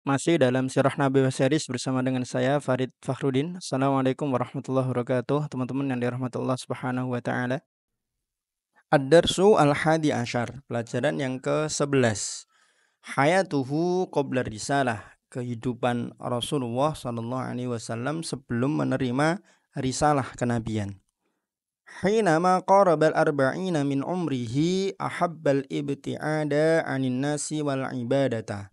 Masih dalam sirah Nabi series bersama dengan saya Farid Fakhruddin. Assalamualaikum warahmatullahi wabarakatuh. Teman-teman yang dirahmati Allah Subhanahu wa taala. Ad-darsu al-hadi ashar pelajaran yang ke-11. Hayatuhu qabla risalah, kehidupan Rasulullah sallallahu alaihi wasallam sebelum menerima risalah kenabian. Hinama al arba'ina min umrihi ahabbal ibti'ada 'anil nasi wal ibadata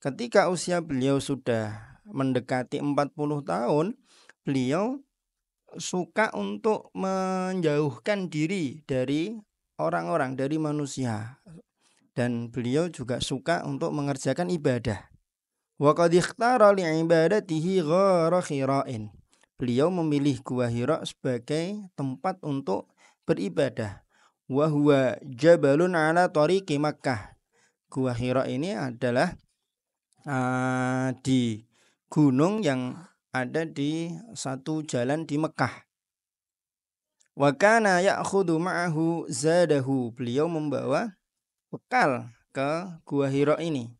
Ketika usia beliau sudah mendekati 40 tahun, beliau suka untuk menjauhkan diri dari orang-orang, dari manusia. Dan beliau juga suka untuk mengerjakan ibadah. Wa qad ikhtara li ghara Beliau memilih Gua Hira sebagai tempat untuk beribadah. Wa huwa jabalun ala tariqi Makkah. Gua Hira ini adalah uh, di gunung yang ada di satu jalan di Mekah. Wakana ya'khudhu ma'ahu zadahu. Beliau membawa bekal ke Gua Hiro ini.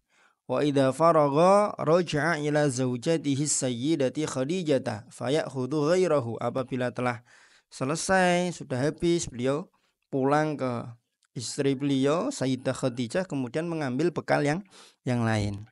Wa idha faragha raja'a ila zawjatihi sayyidati Khadijah faya'khudhu ghairahu. Apabila telah selesai, sudah habis, beliau pulang ke istri beliau Sayyidah Khadijah kemudian mengambil bekal yang yang lain.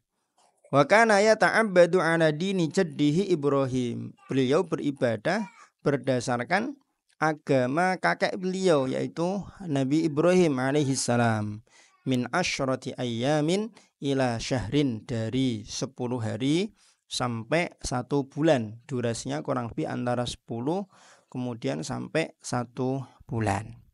Wa kana yata'abbadu ala dini jaddihi Ibrahim. Beliau beribadah berdasarkan agama kakek beliau yaitu Nabi Ibrahim alaihi salam. Min asyrati ayamin ila syahrin dari sepuluh hari sampai satu bulan. Durasinya kurang lebih antara sepuluh kemudian sampai satu bulan.